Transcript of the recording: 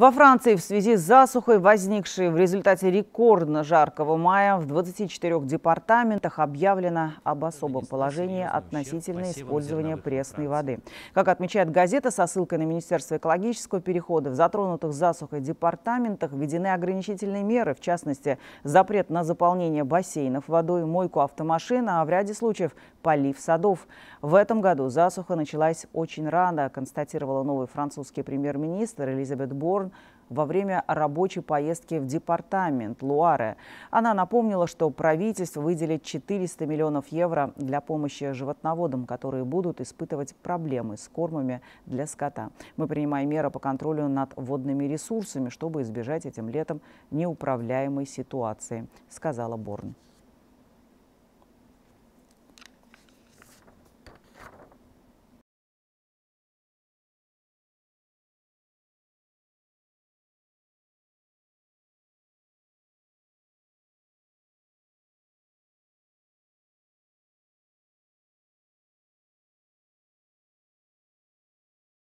Во Франции в связи с засухой, возникшей в результате рекордно жаркого мая, в 24 департаментах объявлено об особом положении относительно использования пресной воды. Как отмечает газета со ссылкой на Министерство экологического перехода, в затронутых засухой департаментах введены ограничительные меры, в частности, запрет на заполнение бассейнов водой, мойку автомашин, а в ряде случаев полив садов. В этом году засуха началась очень рано, констатировала новый французский премьер-министр Элизабет Борн во время рабочей поездки в департамент Луаре. Она напомнила, что правительство выделит 400 миллионов евро для помощи животноводам, которые будут испытывать проблемы с кормами для скота. Мы принимаем меры по контролю над водными ресурсами, чтобы избежать этим летом неуправляемой ситуации, сказала Борн.